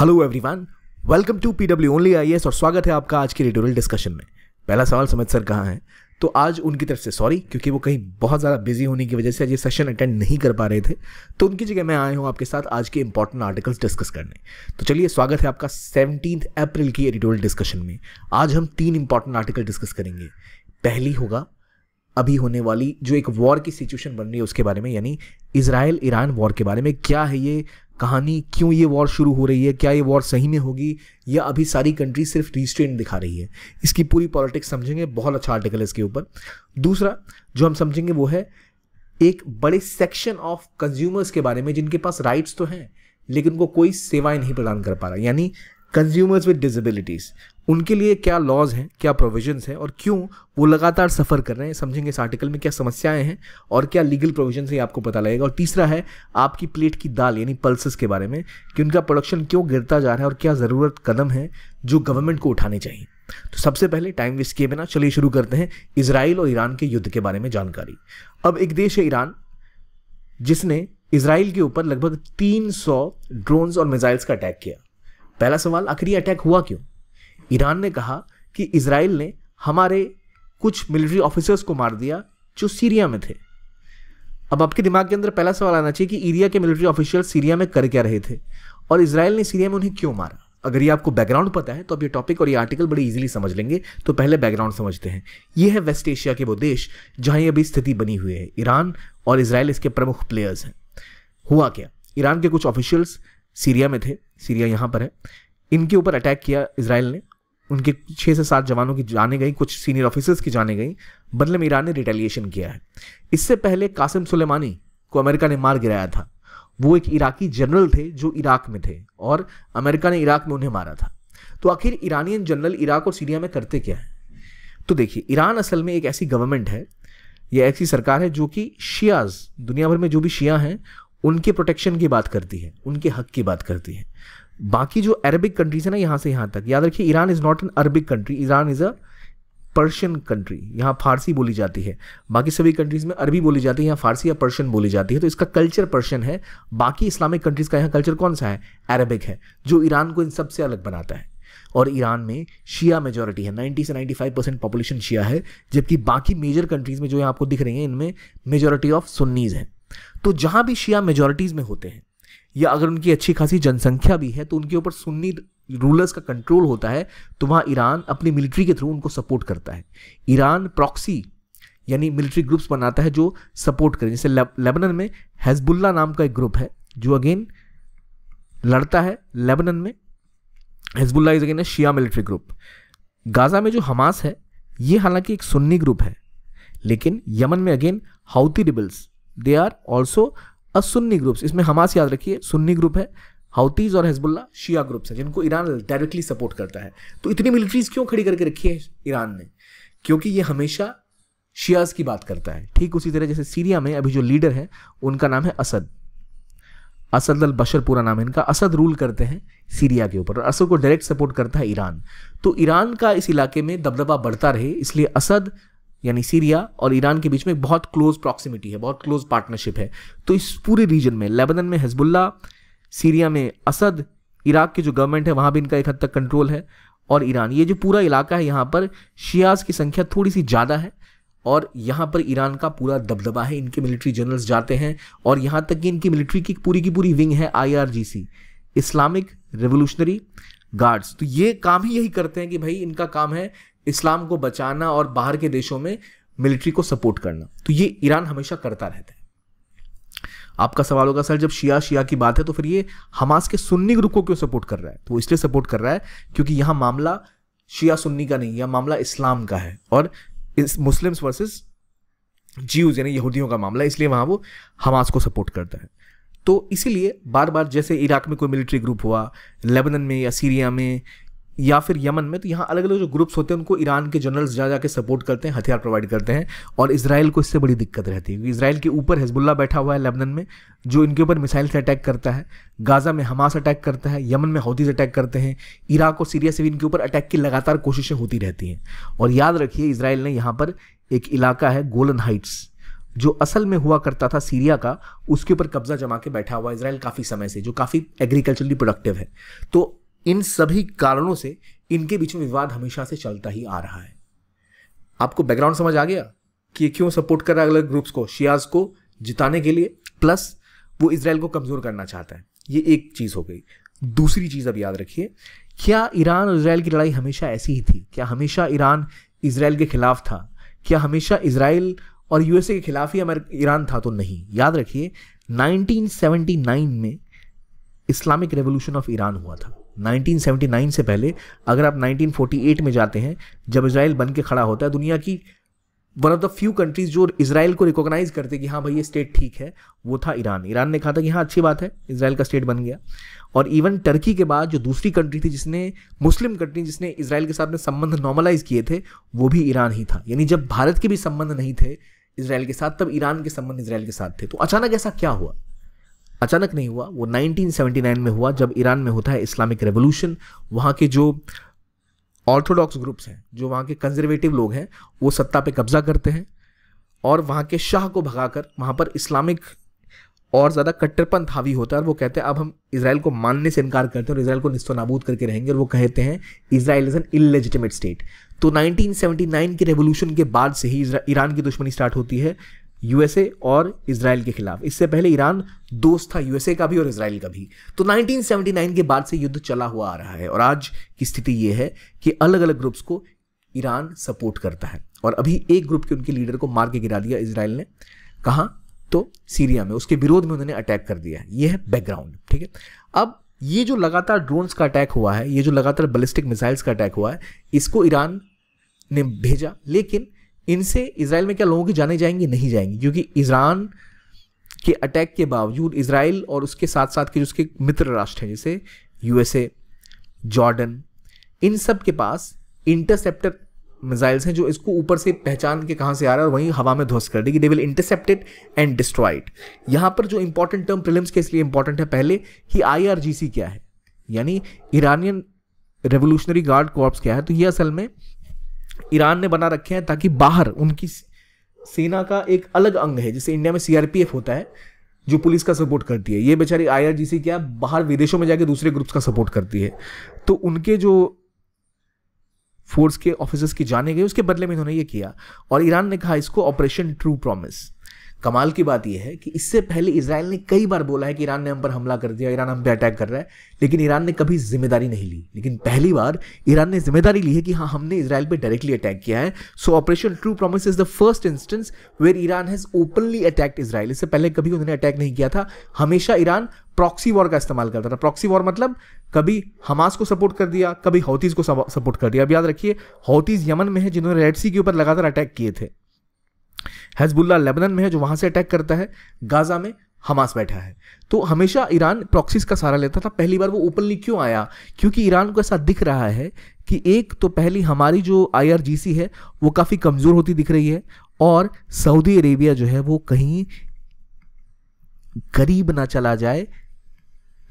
Hello everyone welcome to PW only IAS और स्वागत है आपका आज के एडिटोरियल डिस्कशन में पहला सवाल समित सर कहाँ हैं तो आज उनकी तरफ से सॉरी क्योंकि वो कहीं बहुत ज़्यादा बिजी होने की वजह से ये सेशन अटेंड नहीं कर पा रहे थे तो उनकी जगह मैं आया हूँ आपके साथ आज के इंपॉर्टेंट आर्टिकल्स डिस्कस करने तो चलिए स्वागत है आपका सेवनटीन अप्रैल की एडिटोरियल डिस्कशन में आज हम तीन इंपॉर्टेंट आर्टिकल डिस्कस करेंगे पहली होगा अभी होने वाली जो एक वॉर की सिचुएशन बन रही है उसके बारे में यानी इसराइल ईरान वॉर के बारे में क्या है ये कहानी क्यों ये वॉर शुरू हो रही है क्या ये वॉर सही में होगी या अभी सारी कंट्री सिर्फ रिस्ट्रेन दिखा रही है इसकी पूरी पॉलिटिक्स समझेंगे बहुत अच्छा आर्टिकल है इसके ऊपर दूसरा जो हम समझेंगे वो है एक बड़े सेक्शन ऑफ कंज्यूमर्स के बारे में जिनके पास राइट्स तो हैं लेकिन उनको कोई सेवाएं नहीं प्रदान कर पा रहा यानी कंज्यूमर्स विद डिजेबिलिटीज़ उनके लिए क्या लॉज हैं क्या प्रोविजंस हैं और क्यों वो लगातार सफ़र कर रहे हैं समझेंगे इस आर्टिकल में क्या समस्याएं हैं और क्या लीगल प्रोविजन है आपको पता लगेगा और तीसरा है आपकी प्लेट की दाल यानी पल्सेस के बारे में कि उनका प्रोडक्शन क्यों गिरता जा रहा है और क्या ज़रूरत कदम है जो गवर्नमेंट को उठाने चाहिए तो सबसे पहले टाइम वेस्ट किए बिना चलिए शुरू करते हैं इसराइल और ईरान के युद्ध के बारे में जानकारी अब एक देश है ईरान जिसने इसराइल के ऊपर लगभग 300 ड्रोन्स और मिसाइल्स का अटैक किया पहला सवाल आखिर ये अटैक हुआ क्यों ईरान ने कहा कि इसराइल ने हमारे कुछ मिलिट्री ऑफिसर्स को मार दिया जो सीरिया में थे अब आपके दिमाग के अंदर पहला सवाल आना चाहिए कि ईरिया के मिलिट्री ऑफिशियल सीरिया में कर क्या रहे थे और इसराइल ने सीरिया में उन्हें क्यों मारा अगर ये आपको बैकग्राउंड पता है तो आप ये टॉपिक और ये आर्टिकल बड़ी इजीली समझ लेंगे तो पहले बैकग्राउंड समझते हैं ये है वेस्ट एशिया के वो देश जहाँ ये अभी स्थिति बनी हुई है ईरान और इसराइल इसके प्रमुख प्लेयर्स हैं हुआ क्या ईरान के कुछ ऑफिशियल्स सीरिया में थे सीरिया यहाँ पर है इनके ऊपर अटैक किया इसराइल ने उनके छः से सात जवानों की जाने गई कुछ सीनियर ऑफिसर्स की जाने गई बदले में ईरान ने रिटेलिएशन किया है इससे पहले कासिम सुलेमानी को अमेरिका ने मार गिराया था वो एक इराकी जनरल थे जो इराक में थे और अमेरिका ने इराक में उन्हें मारा था तो आखिर ईरानियन जनरल इराक और सीरिया में करते क्या है तो देखिए ईरान असल में एक ऐसी गवर्नमेंट है या ऐसी सरकार है जो कि शियाज दुनिया भर में जो भी शिया हैं उनके प्रोटेक्शन की बात करती है उनके हक की बात करती है बाकी जो अरबिक कंट्रीज है ना यहाँ से यहाँ तक याद रखिए Iran is not an Arabic country Iran is a Persian country यहाँ फारसी बोली जाती है बाकी सभी कंट्रीज़ में अरबी बोली जाती है यहाँ फारसी या पर्शियन बोली जाती है तो इसका कल्चर पर्शियन है बाकी इस्लामिक कंट्रीज़ का यहाँ कल्चर कौन सा है अरबिक है जो ईरान को इन सबसे अलग बनाता है और ईरान में शिया मेजोरिटी है 90 से 95 परसेंट पॉपुलेशन शिया है जबकि बाकी मेजर कंट्रीज़ में जो यहाँ आपको दिख रही हैं इनमें मेजोरिटी ऑफ सुन्नीज़ हैं तो जहाँ भी शिया मेजोरिटीज़ में होते हैं या अगर उनकी अच्छी खासी जनसंख्या भी है तो उनके ऊपर सुन्नी रूलर्स का कंट्रोल होता है तो वहाँ ईरान अपनी मिलिट्री के थ्रू उनको सपोर्ट करता है ईरान प्रॉक्सी यानी मिलिट्री ग्रुप्स बनाता है जो सपोर्ट करें जैसे लेबनन में हेजबुल्ला नाम का एक ग्रुप है जो अगेन लड़ता है लेबनन में Hezbollah is again a Shia military group Gaza में जो हमास है ये हालांकि एक सुन्नी ग्रुप है लेकिन यमन में again Houthi rebels they are also a Sunni groups इसमें हमास याद रखिए सुन्नी ग्रुप है हाउतीज और हिजबुल्ला शिया ग्रुप्स हैं जिनको ईरान डायरेक्टली सपोर्ट करता है तो इतनी मिलिट्रीज क्यों खड़ी करके रखी है ईरान ने क्योंकि ये हमेशा शियाज की बात करता है ठीक उसी तरह जैसे सीरिया में अभी जो लीडर है उनका नाम है असद असद अल बशर पूरा नाम है इनका असद रूल करते हैं सीरिया के ऊपर और असद को डायरेक्ट सपोर्ट करता है ईरान तो ईरान का इस इलाके में दबदबा बढ़ता रहे इसलिए असद यानी सीरिया और ईरान के बीच में बहुत क्लोज प्रॉक्सिमिटी है बहुत क्लोज पार्टनरशिप है तो इस पूरे रीजन में लेबनन में हिजबुल्ला सीरिया में असद इराक की जो गवर्नमेंट है वहाँ भी इनका एक हद तक कंट्रोल है और ईरान ये जो पूरा इलाका है यहाँ पर शियाज की संख्या थोड़ी सी ज़्यादा है और यहाँ पर ईरान का पूरा दबदबा है इनके मिलिट्री जनरल्स जाते हैं और यहाँ तक कि इनकी मिलिट्री की पूरी की पूरी विंग है आईआरजीसी इस्लामिक रेवोल्यूशनरी गार्ड्स तो ये काम ही यही करते हैं कि भाई इनका काम है इस्लाम को बचाना और बाहर के देशों में मिलिट्री को सपोर्ट करना तो ये ईरान हमेशा करता रहता है आपका सवाल होगा सर जब शिया शिया की बात है तो फिर ये हमास के सुन्नी ग्रुप को क्यों सपोर्ट कर रहा है तो वो इसलिए सपोर्ट कर रहा है क्योंकि यहाँ मामला शिया सुन्नी का नहीं है मामला इस्लाम का है और इस मुस्लिम्स वर्सेस जीव यानी यहूदियों का मामला इसलिए वहाँ वो हमास को सपोर्ट करता है तो इसीलिए बार बार जैसे इराक में कोई मिलिट्री ग्रुप हुआ लेबनन में या सीरिया में या फिर यमन में तो यहाँ अलग अलग जो ग्रुप्स होते हैं उनको ईरान के जनरल्स जा जाकर सपोर्ट करते हैं हथियार प्रोवाइड करते हैं और इसराइल को इससे बड़ी दिक्कत रहती है क्योंकि इसराइल के ऊपर हिजबुल्ला बैठा हुआ है लेबनन में जो इनके ऊपर मिसाइल से अटैक करता है गाज़ा में हमास अटैक करता है यमन में हौतीज अटैक करते हैं इराक और सीरिया से भी इनके ऊपर अटैक की लगातार कोशिशें होती रहती हैं और याद रखिए इसराइल ने यहाँ पर एक इलाका है गोलन हाइट्स जो असल में हुआ करता था सीरिया का उसके ऊपर कब्जा जमा के बैठा हुआ इसराइल काफ़ी समय से जो काफ़ी एग्रीकल्चरली प्रोडक्टिव है तो इन सभी कारणों से इनके बीच में विवाद हमेशा से चलता ही आ रहा है आपको बैकग्राउंड समझ आ गया कि क्यों सपोर्ट कर रहा है अलग ग्रुप्स को शियाज को जिताने के लिए प्लस वो इसराइल को कमज़ोर करना चाहता है ये एक चीज़ हो गई दूसरी चीज़ अब याद रखिए क्या ईरान और इसराइल की लड़ाई हमेशा ऐसी ही थी क्या हमेशा ईरान इसराइल के खिलाफ था क्या हमेशा इसराइल और यूएसए के खिलाफ ही ईरान था तो नहीं याद रखिए 1979 में इस्लामिक रेवोल्यूशन ऑफ ईरान हुआ था 1979 से पहले अगर आप 1948 में जाते हैं जब इसराइल बन के खड़ा होता है दुनिया की one of the few countries जो इसराइल को रिकॉग्नाइज करते कि हाँ भाई ये स्टेट ठीक है वो था ईरान ईरान ने कहा था कि हाँ अच्छी बात है इसराइल का स्टेट बन गया और इवन टर्की के बाद जो दूसरी कंट्री थी जिसने मुस्लिम कंट्री जिसने इसराइल के साथ में संबंध नॉर्मलाइज किए थे वो भी ईरान ही था यानी जब भारत के भी संबंध नहीं थे इसराइल के साथ तब ईरान के संबंध इसराइल के साथ थे तो अचानक ऐसा क्या हुआ अचानक नहीं हुआ वो 1979 में हुआ जब ईरान में होता है इस्लामिक रेवोल्यूशन वहाँ के जो ऑर्थोडॉक्स ग्रुप्स हैं जो वहाँ के कंजर्वेटिव लोग हैं वो सत्ता पे कब्जा करते हैं और वहाँ के शाह को भगाकर वहाँ पर इस्लामिक और ज़्यादा कट्टरपंथ हावी होता है और वो कहते हैं अब हम इसराइल को मानने से इनकार करते हैं और इसराइल को नस्तो नाबूद करके रहेंगे और वो कहते हैं Israel is an illegitimate state तो 1979 के रेवोल्यूशन के बाद से ही ईरान की दुश्मनी स्टार्ट होती है यूएसए और इसराइल के खिलाफ इससे पहले ईरान दोस्त था यूएसए का भी और इसराइल का भी तो 1979 के बाद से युद्ध चला हुआ आ रहा है और आज की स्थिति यह है कि अलग अलग ग्रुप्स को ईरान सपोर्ट करता है और अभी एक ग्रुप के उनके लीडर को मार के गिरा दिया इसराइल ने कहा तो सीरिया में उसके विरोध में उन्होंने अटैक कर दिया ये है बैकग्राउंड ठीक है अब ये जो लगातार ड्रोन्स का अटैक हुआ है ये जो लगातार बलिस्टिक मिसाइल्स का अटैक हुआ है इसको ईरान ने भेजा लेकिन इनसे इसराइल में क्या लोगों की जाने जाएंगी नहीं जाएंगी क्योंकि ईरान के अटैक के बावजूद इसराइल और उसके साथ साथ के जो उसके मित्र राष्ट्र हैं जैसे यूएसए जॉर्डन इन सब के पास इंटरसेप्टर मिसाइल्स हैं जो इसको ऊपर से पहचान के कहाँ से आ रहा है और वहीं हवा में ध्वस्त कर देगी they will intercepted and destroyed यहाँ पर जो इंपॉर्टेंट टर्म प्रिलिम्स के इसलिए इंपॉर्टेंट है पहले कि आई क्या है यानी ईरानियन रेवोल्यूशनरी गार्ड कॉर्प्स क्या है तो ये असल में ईरान ने बना रखे हैं ताकि बाहर उनकी सेना का एक अलग अंग है जैसे इंडिया में सीआरपीएफ होता है जो पुलिस का सपोर्ट करती है ये बेचारी आईआरजीसी क्या बाहर विदेशों में जाके दूसरे ग्रुप्स का सपोर्ट करती है तो उनके जो फोर्स के ऑफिसर्स की जाने गए उसके बदले में इन्होंने ये किया और ईरान ने कहा इसको ऑपरेशन ट्रू प्रॉमिस कमाल की बात यह है कि इससे पहले इसराइल ने कई बार बोला है कि ईरान ने हम पर हमला कर दिया ईरान हम पे अटैक कर रहा है लेकिन ईरान ने कभी जिम्मेदारी नहीं ली लेकिन पहली बार ईरान ने जिम्मेदारी ली है कि हाँ हमने इसराइल पे डायरेक्टली अटैक किया है so Operation True Promise is the first instance where Iran has openly attacked Israel इससे पहले कभी उन्होंने अटैक नहीं किया था हमेशा ईरान प्रॉक्सी वॉर का इस्तेमाल करता था प्रॉक्सी वॉर मतलब कभी हमास को सपोर्ट कर दिया कभी हौतीज़ को सपोर्ट कर दिया अब याद रखिए हौतीज़ यमन में है जिन्होंने रेड सी के ऊपर लगातार अटैक किए थे हैजबुल्ला लेबनन में है जो वहां से अटैक करता है गाज़ा में हमास बैठा है तो हमेशा ईरान प्रॉक्सीज का सहारा लेता था पहली बार वो ओपनली क्यों आया क्योंकि ईरान को ऐसा दिख रहा है कि एक तो पहली हमारी जो आईआरजीसी है वो काफ़ी कमज़ोर होती दिख रही है और सऊदी अरेबिया जो है वो कहीं गरीब ना चला जाए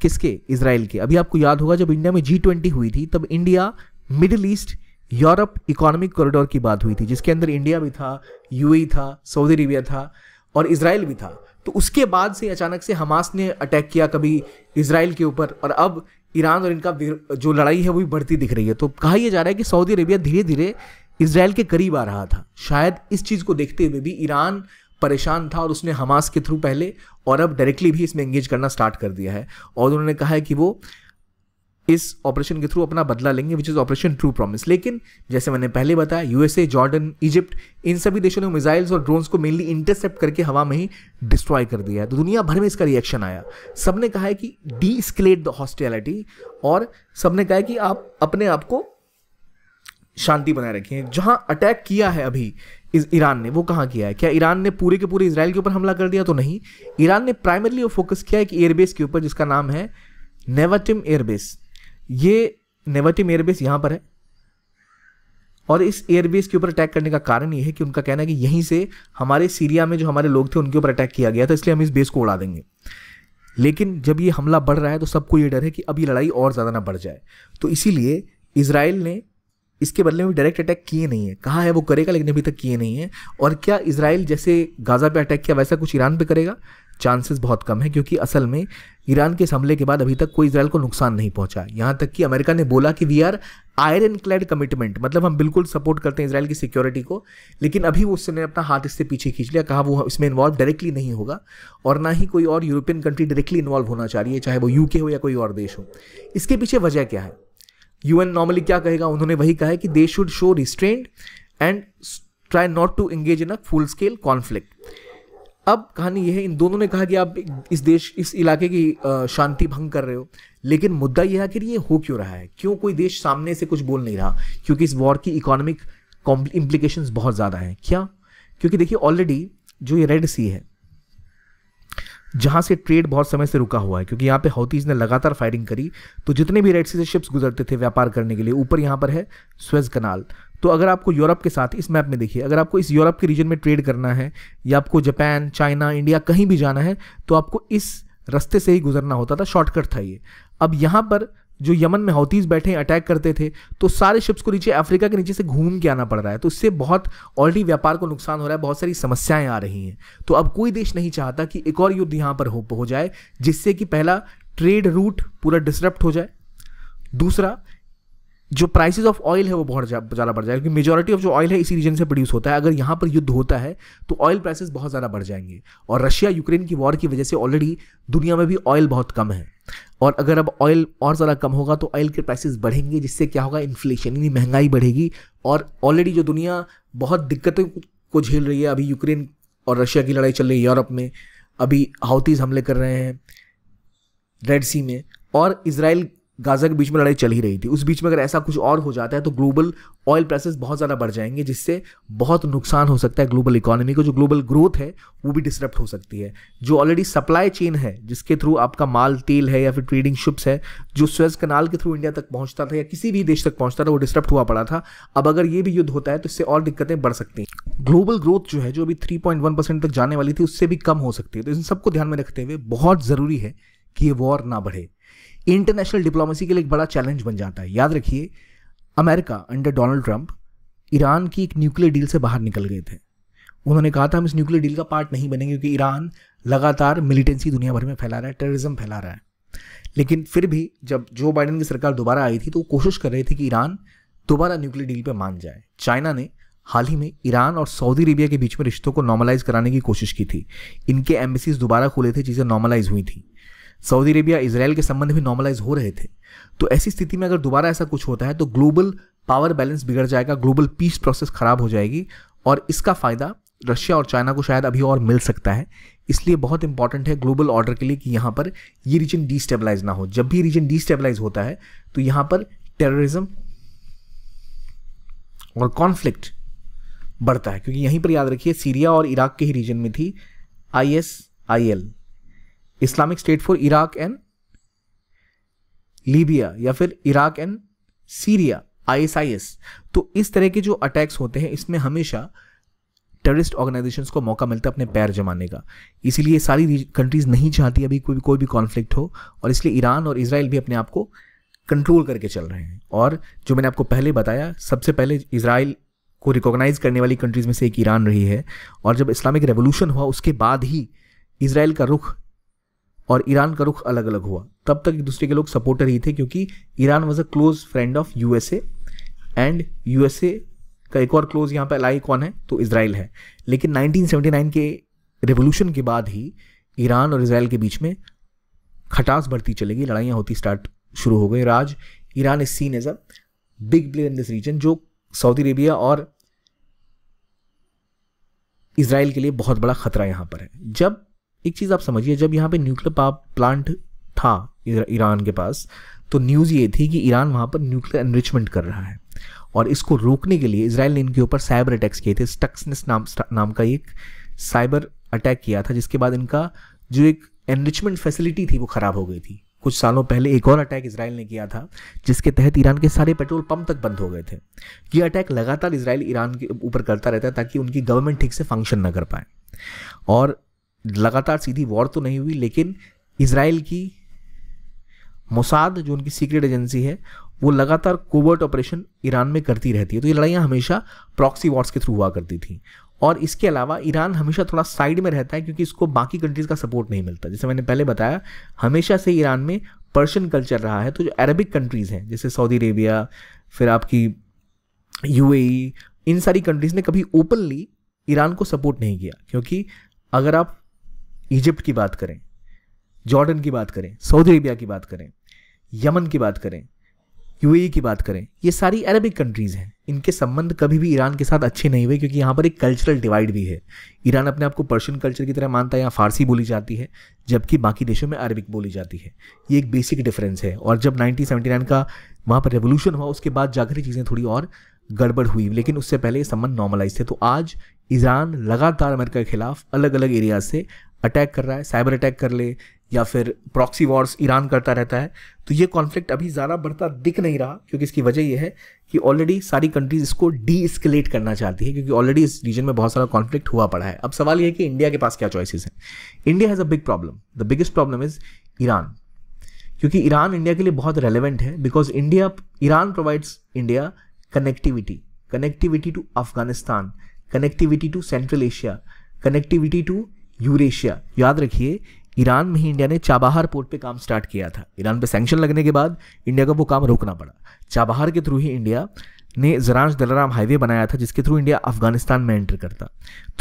किसके इसराइल के अभी आपको याद होगा जब इंडिया में जी ट्वेंटी हुई थी तब India Middle East Europe economic corridor की बात हुई थी जिसके अंदर इंडिया भी था यू था सऊदी अरेबिया था और इसराइल भी था तो उसके बाद से अचानक से हमास ने अटैक किया कभी इसराइल के ऊपर और अब ईरान और इनका जो लड़ाई है वो भी बढ़ती दिख रही है तो कहा यह जा रहा है कि सऊदी अरेबिया धीरे धीरे इसराइल के करीब आ रहा था शायद इस चीज़ को देखते हुए भी ईरान परेशान था और उसने हमास के थ्रू पहले और अब डायरेक्टली भी इसमें एंगेज करना स्टार्ट कर दिया है और उन्होंने कहा है कि वो इस ऑपरेशन के थ्रू अपना बदला लेंगे which is Operation True Promise लेकिन जैसे मैंने पहले बताया यूएसए जॉर्डन इजिप्ट इन सभी देशों ने मिसाइल्स और ड्रोन्स को मेनली इंटरसेप्ट करके हवा में ही डिस्ट्रॉय कर दिया है तो दुनिया भर में इसका रिएक्शन आया सब ने कहा है कि डी स्केलेट द हॉस्टेलिटी और सब ने कहा है कि आप अपने आप को शांति बनाए रखें जहां अटैक किया है अभी ईरान ने वो कहाँ किया है क्या ईरान ने पूरे के पूरे इसराइल के ऊपर हमला कर दिया तो नहीं ईरान ने प्राइमरली वो फोकस किया कि एयरबेस के ऊपर जिसका नाम है नेवाटिम एयरबेस ये नेवाटिम एयरबेस यहां पर है और इस एयरबेस के ऊपर अटैक करने का कारण ये है कि उनका कहना है कि यहीं से हमारे सीरिया में जो हमारे लोग थे उनके ऊपर अटैक किया गया था इसलिए हम इस बेस को उड़ा देंगे लेकिन जब ये हमला बढ़ रहा है तो सबको ये डर है कि अब ये लड़ाई और ज़्यादा ना बढ़ जाए तो इसीलिए इसराइल ने इसके बदले में डायरेक्ट अटैक किए नहीं है कहा है वो करेगा लेकिन अभी तक किए नहीं है और क्या इसराइल जैसे गाज़ा पे अटैक किया वैसा कुछ ईरान पे करेगा चांसेस बहुत कम है क्योंकि असल में ईरान के इस हमले के बाद अभी तक कोई इसराइल को नुकसान नहीं पहुंचा यहाँ तक कि अमेरिका ने बोला कि we are ironclad commitment मतलब हम बिल्कुल सपोर्ट करते हैं इसराइल की सिक्योरिटी को लेकिन अभी वो उसने अपना हाथ इससे पीछे खींच लिया कहा वो इसमें इन्वॉल्व डायरेक्टली नहीं होगा और ना ही कोई और यूरोपियन कंट्री डायरेक्टली इन्वॉल्व होना चाहिए चाहे वो यूके हो या कोई और देश हो इसके पीछे वजह क्या है यू नॉर्मली क्या कहेगा उन्होंने वही कहा है कि they should show restrained and try not to engage in a full scale conflict अब कहानी यह है इन दोनों ने कहा कि आप इस देश इस इलाके की शांति भंग कर रहे हो लेकिन मुद्दा यह है ये हो क्यों रहा है क्यों कोई देश सामने से कुछ बोल नहीं रहा क्योंकि इस वॉर की इकोनॉमिक इम्प्लीकेशन बहुत ज़्यादा है क्या क्योंकि देखिए ऑलरेडी जो ये रेड सी है जहां से ट्रेड बहुत समय से रुका हुआ है क्योंकि यहां पे हाउतीज ने लगातार फायरिंग करी तो जितने भी रेड सी से शिप्स गुजरते थे व्यापार करने के लिए ऊपर यहां पर है स्वेज कनाल तो अगर आपको यूरोप के साथ इस मैप में देखिए अगर आपको इस यूरोप के रीजन में ट्रेड करना है या आपको जापान चाइना इंडिया कहीं भी जाना है तो आपको इस रास्ते से ही गुजरना होता था शॉर्टकट था ये अब यहाँ पर जो यमन में हौतीज बैठे अटैक करते थे तो सारे शिप्स को नीचे अफ्रीका के नीचे से घूम के आना पड़ रहा है तो इससे बहुत ऑलरेडी व्यापार को नुकसान हो रहा है बहुत सारी समस्याएं आ रही हैं तो अब कोई देश नहीं चाहता कि एक और युद्ध यहाँ पर हो, हो जाए जिससे कि पहला ट्रेड रूट पूरा डिसरप्ट हो जाए दूसरा जो प्राइसेस ऑफ ऑयल है वो बहुत ज़्यादा बढ़ जाएगा क्योंकि मेजॉरिटी ऑफ जो ऑयल है इसी रीजन से प्रोड्यूस होता है अगर यहाँ पर युद्ध होता है तो ऑयल प्राइसेस बहुत ज़्यादा बढ़ जाएंगे और रशिया यूक्रेन की वॉर की वजह से ऑलरेडी दुनिया में भी ऑयल बहुत कम है और अगर अब ऑयल और ज़्यादा कम होगा तो ऑयल के प्राइसेस बढ़ेंगे जिससे क्या होगा इन्फ्लेशन यानी महंगाई बढ़ेगी और ऑलरेडी जो दुनिया बहुत दिक्कतों को झेल रही है अभी यूक्रेन और रशिया की लड़ाई चल रही है यूरोप में अभी हाउतीज़ हमले कर रहे हैं रेड सी में और इसराइल गाजा के बीच में लड़ाई चल ही रही थी उस बीच में अगर ऐसा कुछ और हो जाता है तो ग्लोबल ऑयल प्राइसेस बहुत ज़्यादा बढ़ जाएंगे जिससे बहुत नुकसान हो सकता है ग्लोबल इकोनॉमी को जो ग्लोबल ग्रोथ है वो भी डिस्टर्ब हो सकती है जो ऑलरेडी सप्लाई चेन है जिसके थ्रू आपका माल तेल है या फिर ट्रेडिंग शिप्स है जो स्वेज कनाल के थ्रू इंडिया तक पहुँचता था या किसी भी देश तक पहुँचता था वो डिस्टर्ब हुआ पड़ा था अब अगर ये भी युद्ध होता है तो इससे और दिक्कतें बढ़ सकती हैं ग्लोबल ग्रोथ जो है जो अभी थ्री परसेंट तक जाने वाली थी उससे भी कम हो सकती है तो इन सबको ध्यान में रखते हुए बहुत ज़रूरी है कि ये वॉर ना बढ़े इंटरनेशनल डिप्लोमेसी के लिए एक बड़ा चैलेंज बन जाता है याद रखिए America under Donald Trump Iran की एक न्यूक्लियर डील से बाहर निकल गए थे उन्होंने कहा था हम इस न्यूक्लियर डील का पार्ट नहीं बनेंगे क्योंकि ईरान लगातार मिलिटेंसी दुनिया भर में फैला रहा है टेररिज्म फैला रहा है लेकिन फिर भी जब जो बाइडन की सरकार दोबारा आई थी तो वो कोशिश कर रही थी कि ईरान दोबारा न्यूक्लियर डील पर मान जाए चाइना ने हाल ही में ईरान और सऊदी अरेबिया के बीच में रिश्तों को नॉर्मलाइज कराने की कोशिश की थी इनके एम्बेसीज दोबारा खुले थे चीज़ें नॉर्मलाइज हुई थी सऊदी अरेबिया इसराइल के संबंध भी नॉर्मलाइज हो रहे थे तो ऐसी स्थिति में अगर दोबारा ऐसा कुछ होता है तो ग्लोबल पावर बैलेंस बिगड़ जाएगा ग्लोबल पीस प्रोसेस खराब हो जाएगी और इसका फ़ायदा रशिया और चाइना को शायद अभी और मिल सकता है इसलिए बहुत इंपॉर्टेंट है ग्लोबल ऑर्डर के लिए कि यहाँ पर ये रीजन डिस्टेबलाइज ना हो जब भी रीजन डिस्टेबलाइज होता है तो यहाँ पर टेररिज्म और कॉन्फ्लिक्ट बढ़ता है क्योंकि यहीं पर याद रखिए सीरिया और इराक के ही रीजन में थी I S I L Islamic State for Iraq and Libya या फिर इराक एंड सीरिया आईएसआईएस तो इस तरह के जो अटैक्स होते हैं इसमें हमेशा टेररिस्ट ऑर्गेनाइजेशन को मौका मिलता है अपने पैर जमाने का इसीलिए सारी कंट्रीज़ नहीं चाहती अभी कोई कोई भी कॉन्फ्लिक्ट हो और इसलिए ईरान और इसराइल भी अपने आप को कंट्रोल करके चल रहे हैं और जो मैंने आपको पहले बताया सबसे पहले इसराइल को रिकॉग्नाइज़ करने वाली कंट्रीज़ में से एक ईरान रही है और जब इस्लामिक रेवोल्यूशन हुआ उसके बाद ही इसराइल का रुख और ईरान का रुख अलग अलग हुआ तब तक एक दूसरे के लोग सपोर्टर ही थे क्योंकि Iran was a close friend of USA and USA का एक और क्लोज यहाँ पे अलाई कौन है तो इसराइल है लेकिन 1979 के रेवोल्यूशन के बाद ही ईरान और इसराइल के बीच में खटास बढ़ती चलेगी लड़ाइयाँ होती स्टार्ट शुरू हो गई और आज Iran is seen as a big player in this region जो सऊदी अरेबिया और इसराइल के लिए बहुत बड़ा खतरा यहाँ पर है जब एक चीज़ आप समझिए जब यहाँ पे न्यूक्लियर पावर प्लांट था ईरान के पास तो न्यूज़ ये थी कि ईरान वहाँ पर न्यूक्लियर एनरिचमेंट कर रहा है और इसको रोकने के लिए इसराइल ने इनके ऊपर साइबर अटैक्स किए थे स्टक्सनेस नाम नाम का एक साइबर अटैक किया था जिसके बाद इनका जो एक एनरिचमेंट फैसिलिटी थी वो ख़राब हो गई थी कुछ सालों पहले एक और अटैक इसराइल ने किया था जिसके तहत ईरान के सारे पेट्रोल पंप तक बंद हो गए थे ये अटैक लगातार इसराइल ईरान के ऊपर करता रहता है ताकि उनकी गवर्नमेंट ठीक से फंक्शन ना कर पाए और लगातार सीधी वॉर तो नहीं हुई लेकिन इसराइल की मोसाद जो उनकी सीक्रेट एजेंसी है वो लगातार कोवर्ट ऑपरेशन ईरान में करती रहती है तो ये लड़ाइयाँ हमेशा प्रॉक्सी वॉर्स के थ्रू हुआ करती थी और इसके अलावा ईरान हमेशा थोड़ा साइड में रहता है क्योंकि इसको बाकी कंट्रीज़ का सपोर्ट नहीं मिलता जैसे मैंने पहले बताया हमेशा से ईरान में पर्शियन कल्चर रहा है तो जो अरबिक कंट्रीज़ हैं जैसे सऊदी अरेबिया फिर आपकी यू इन सारी कंट्रीज़ ने कभी ओपनली ईरान को सपोर्ट नहीं किया क्योंकि अगर आप इजिप्ट की बात करें जॉर्डन की बात करें सऊदी अरेबिया की बात करें यमन की बात करें यूएई की बात करें ये सारी अरबिक कंट्रीज़ हैं इनके संबंध कभी भी ईरान के साथ अच्छे नहीं हुए क्योंकि यहाँ पर एक कल्चरल डिवाइड भी है ईरान अपने आप को पर्शियन कल्चर की तरह मानता है यहाँ फारसी बोली जाती है जबकि बाकी देशों में अरबिक बोली जाती है ये एक बेसिक डिफरेंस है और जब 1979 का वहाँ पर रेवोल्यूशन हुआ उसके बाद जाकर ही चीज़ें थोड़ी और गड़बड़ हुई लेकिन उससे पहले ये संबंध नॉर्मलाइज थे तो आज ईरान लगातार अमेरिका के खिलाफ अलग अलग एरिया से अटैक कर रहा है साइबर अटैक कर ले या फिर प्रॉक्सी वॉर्स ईरान करता रहता है तो ये कॉन्फ्लिक्ट अभी ज़्यादा बढ़ता दिख नहीं रहा क्योंकि इसकी वजह यह है कि ऑलरेडी सारी कंट्रीज इसको डी स्केलेट करना चाहती है क्योंकि ऑलरेडी इस रीजन में बहुत सारा कॉन्फ्लिक्ट हुआ पड़ा है अब सवाल यह है कि इंडिया के पास क्या चॉइसिस हैं India has a big problem the biggest problem is Iran क्योंकि ईरान इंडिया के लिए बहुत रेलिवेंट है because India Iran provides India connectivity connectivity to Afghanistan connectivity to Central Asia connectivity to Eurasia याद रखिए ईरान में ही इंडिया ने चाबहार पोर्ट पे काम स्टार्ट किया था ईरान पे सैंक्शन लगने के बाद इंडिया को वो काम रोकना पड़ा चाबहार के थ्रू ही इंडिया ने जराज दलाराम हाईवे बनाया था जिसके थ्रू इंडिया अफगानिस्तान में एंटर करता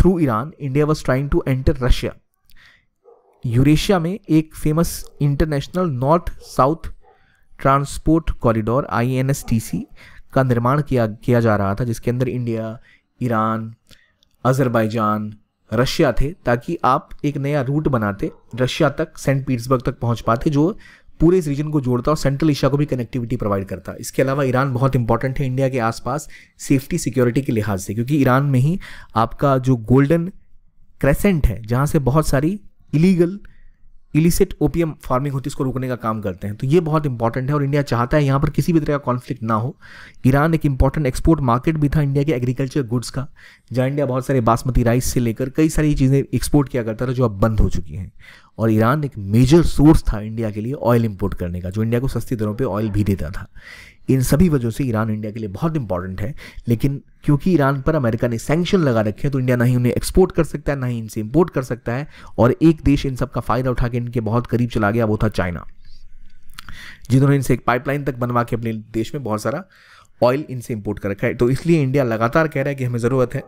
through Iran India was trying to enter Russia Eurasia में एक famous International North South Transport Corridor आई का निर्माण किया किया जा रहा था जिसके अंदर इंडिया ईरान अजरबैजान रशिया थे ताकि आप एक नया रूट बनाते रशिया तक सेंट पीटर्सबर्ग तक पहुंच पाते जो पूरे इस रीजन को जोड़ता और सेंट्रल एशिया को भी कनेक्टिविटी प्रोवाइड करता इसके अलावा ईरान बहुत इंपॉर्टेंट है इंडिया के आसपास सेफ्टी सिक्योरिटी के लिहाज से क्योंकि ईरान में ही आपका जो गोल्डन क्रेसेंट है जहाँ से बहुत सारी इलीगल इलिसिट ओपीएम फार्मिंग होती है इसको रोकने का काम करते हैं तो ये बहुत इंपॉर्टेंट है और इंडिया चाहता है यहाँ पर किसी भी तरह का कॉन्फ्लिक्ट ना हो ईरान एक इंपॉर्टेंट एक्सपोर्ट मार्केट भी था इंडिया के एग्रीकल्चर गुड्स का जहाँ इंडिया बहुत सारे बासमती राइस से लेकर कई सारी चीज़ें एक्सपोर्ट किया करता था जो अब बंद हो चुकी हैं और ईरान एक मेजर सोर्स था इंडिया के लिए ऑयल इम्पोर्ट करने का जो इंडिया को सस्ती दरों पर ऑयल भी देता था इन सभी वजहों से ईरान इंडिया के लिए बहुत इंपॉर्टेंट है लेकिन क्योंकि ईरान पर अमेरिका ने सैंक्शन लगा रखे हैं तो इंडिया ना ही उन्हें एक्सपोर्ट कर सकता है ना ही इनसे इम्पोर्ट कर सकता है और एक देश इन सब का फ़ायदा उठा के इनके बहुत करीब चला गया वो था चाइना जिन्होंने इनसे एक पाइपलाइन तक बनवा के अपने देश में बहुत सारा ऑयल इनसे इम्पोर्ट कर रखा है तो इसलिए इंडिया लगातार कह रहा है कि हमें ज़रूरत है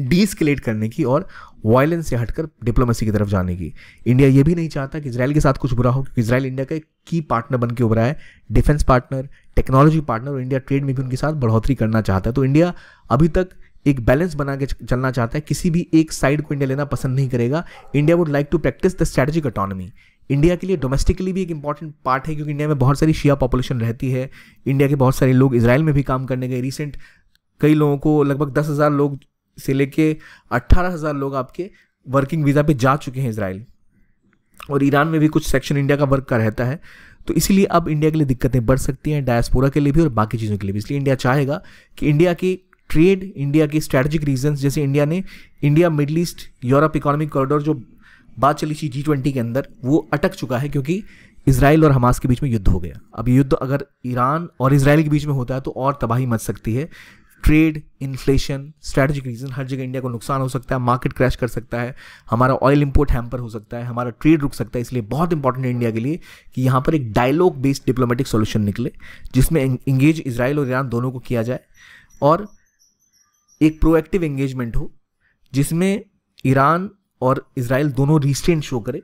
डीस्केलेट करने की और वायलेंस से हटकर डिप्लोमेसी की तरफ जाने की इंडिया ये भी नहीं चाहता कि इसराइल के साथ कुछ बुरा हो क्योंकि इसराइल इंडिया का एक की पार्टनर बन के उभरा है डिफेंस पार्टनर टेक्नोलॉजी पार्टनर और इंडिया ट्रेड में भी उनके साथ बढ़ोतरी करना चाहता है तो इंडिया अभी तक एक बैलेंस बना के चलना चाहता है किसी भी एक साइड को इंडिया लेना पसंद नहीं करेगा India would like to practise the strategic autonomy India के लिए डोमेस्टिकली भी एक इंपॉर्टेंट पार्ट है क्योंकि इंडिया में बहुत सारी शिया पॉपुलेशन रहती है इंडिया के बहुत सारे लोग इसराइल में भी काम करने गए रिसेंट कई लोगों को लगभग दस हज़ार लोग से लेके अट्ठारह हज़ार लोग आपके वर्किंग वीज़ा पे जा चुके हैं इसराइल और ईरान में भी कुछ सेक्शन इंडिया का वर्क का रहता है तो इसीलिए अब इंडिया के लिए दिक्कतें बढ़ सकती हैं डायस्पोरा के लिए भी और बाकी चीज़ों के लिए भी इसलिए इंडिया चाहेगा कि इंडिया की ट्रेड इंडिया के स्ट्रैटेजिक रीजंस जैसे इंडिया ने India Middle East Europe economic corridor जो बात चली थी जी ट्वेंटी के अंदर वो अटक चुका है क्योंकि इसराइल और हमास के बीच में युद्ध हो गया अब युद्ध अगर ईरान और इसराइल के बीच में होता है तो और तबाही मच सकती है ट्रेड इन्फ्लेशन स्ट्रैटेजिक रीज़न हर जगह इंडिया को नुकसान हो सकता है मार्केट क्रैश कर सकता है हमारा ऑयल इंपोर्ट हैम्पर हो सकता है हमारा ट्रेड रुक सकता है इसलिए बहुत इंपॉर्टेंट है इंडिया के लिए कि यहाँ पर एक डायलॉग बेस्ड डिप्लोमेटिक सोल्यूशन निकले जिसमें इंगेज इसराइल और ईरान दोनों को किया जाए और एक प्रोएक्टिव एंगेजमेंट हो जिसमें ईरान और इसराइल दोनों रिस्टेंट शो करें